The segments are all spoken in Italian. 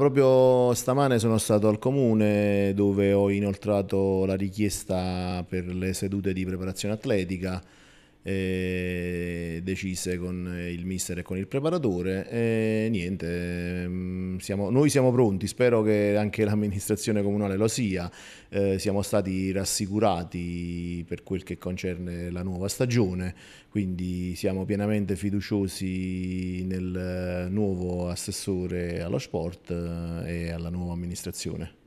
Proprio stamane sono stato al comune dove ho inoltrato la richiesta per le sedute di preparazione atletica decise con il mister e con il preparatore e niente mm, siamo, noi siamo pronti spero che anche l'amministrazione comunale lo sia eh, siamo stati rassicurati per quel che concerne la nuova stagione quindi siamo pienamente fiduciosi nel nuovo assessore allo sport eh, e alla nuova amministrazione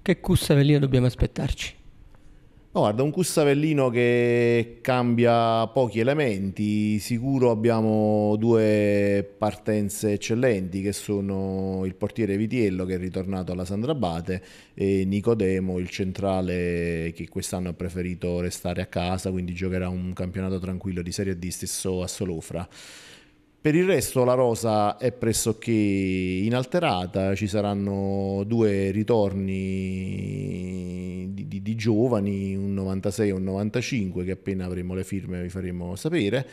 che cussa velina dobbiamo aspettarci No, guarda, un Custavellino che cambia pochi elementi, sicuro abbiamo due partenze eccellenti che sono il portiere Vitiello che è ritornato alla Sandrabate e Nicodemo, il centrale che quest'anno ha preferito restare a casa, quindi giocherà un campionato tranquillo di Serie D stesso a Solofra. Per il resto la rosa è pressoché inalterata, ci saranno due ritorni di, di, di giovani, un 96 e un 95, che appena avremo le firme vi faremo sapere.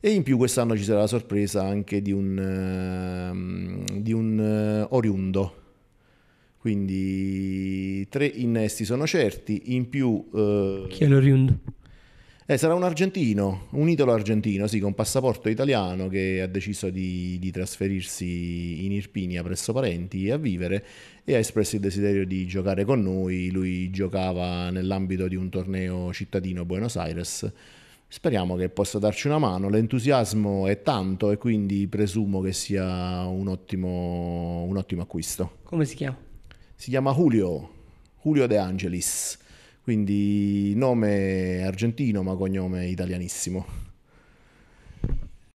E in più quest'anno ci sarà la sorpresa anche di un, ehm, di un eh, oriundo. Quindi tre innesti sono certi, in più... Eh... Chi è l'oriundo? Eh, sarà un argentino, un italo argentino, sì, con passaporto italiano che ha deciso di, di, trasferirsi in Irpinia presso parenti a vivere e ha espresso il desiderio di giocare con noi. Lui giocava nell'ambito di un torneo cittadino a Buenos Aires. Speriamo che possa darci una mano, l'entusiasmo è tanto e quindi presumo che sia un ottimo, un ottimo acquisto. Come si chiama? Si chiama Julio, Julio De Angelis quindi nome argentino ma cognome italianissimo.